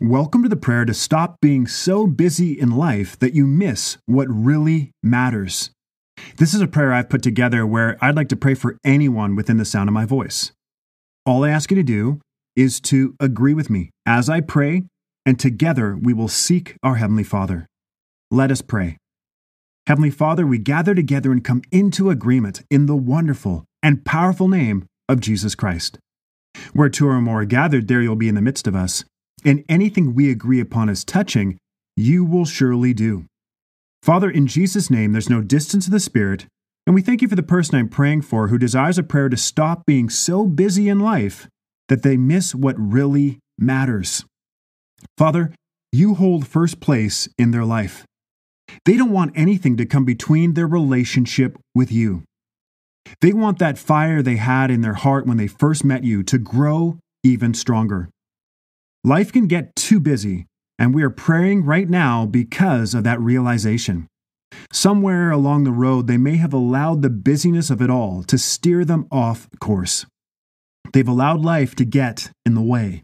Welcome to the prayer to stop being so busy in life that you miss what really matters. This is a prayer I've put together where I'd like to pray for anyone within the sound of my voice. All I ask you to do is to agree with me as I pray, and together we will seek our Heavenly Father. Let us pray. Heavenly Father, we gather together and come into agreement in the wonderful and powerful name of Jesus Christ. Where two or more are gathered, there you'll be in the midst of us and anything we agree upon as touching, you will surely do. Father, in Jesus' name, there's no distance of the Spirit, and we thank you for the person I'm praying for who desires a prayer to stop being so busy in life that they miss what really matters. Father, you hold first place in their life. They don't want anything to come between their relationship with you. They want that fire they had in their heart when they first met you to grow even stronger. Life can get too busy, and we are praying right now because of that realization. Somewhere along the road, they may have allowed the busyness of it all to steer them off course. They've allowed life to get in the way.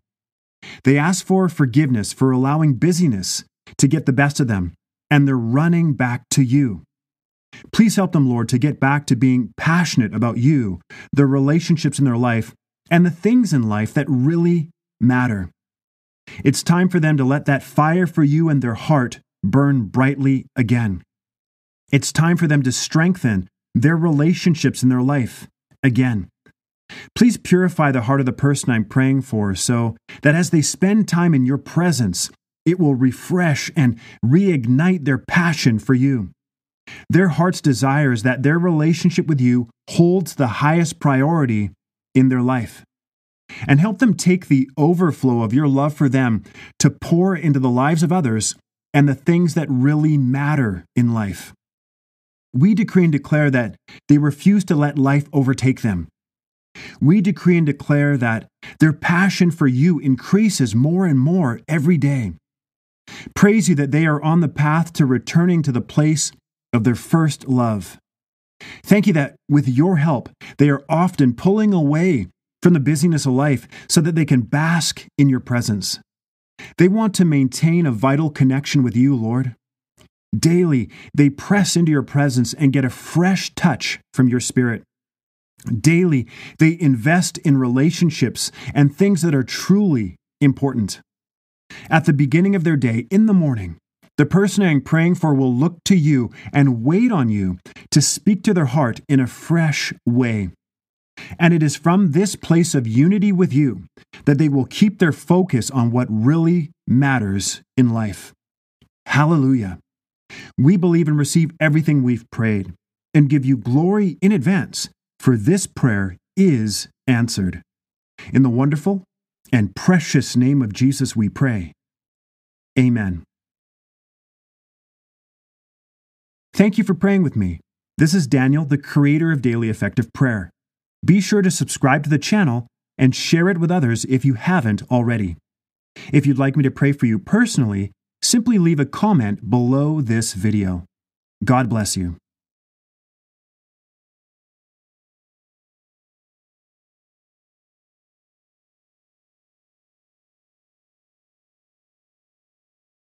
They ask for forgiveness for allowing busyness to get the best of them, and they're running back to you. Please help them, Lord, to get back to being passionate about you, their relationships in their life, and the things in life that really matter. It's time for them to let that fire for you in their heart burn brightly again. It's time for them to strengthen their relationships in their life again. Please purify the heart of the person I'm praying for so that as they spend time in your presence, it will refresh and reignite their passion for you. Their heart's desire is that their relationship with you holds the highest priority in their life and help them take the overflow of your love for them to pour into the lives of others and the things that really matter in life. We decree and declare that they refuse to let life overtake them. We decree and declare that their passion for you increases more and more every day. Praise you that they are on the path to returning to the place of their first love. Thank you that with your help, they are often pulling away from the busyness of life so that they can bask in your presence. They want to maintain a vital connection with you, Lord. Daily, they press into your presence and get a fresh touch from your spirit. Daily, they invest in relationships and things that are truly important. At the beginning of their day, in the morning, the person I am praying for will look to you and wait on you to speak to their heart in a fresh way. And it is from this place of unity with you that they will keep their focus on what really matters in life. Hallelujah. We believe and receive everything we've prayed and give you glory in advance, for this prayer is answered. In the wonderful and precious name of Jesus, we pray. Amen. Thank you for praying with me. This is Daniel, the creator of Daily Effective Prayer. Be sure to subscribe to the channel and share it with others if you haven't already. If you'd like me to pray for you personally, simply leave a comment below this video. God bless you.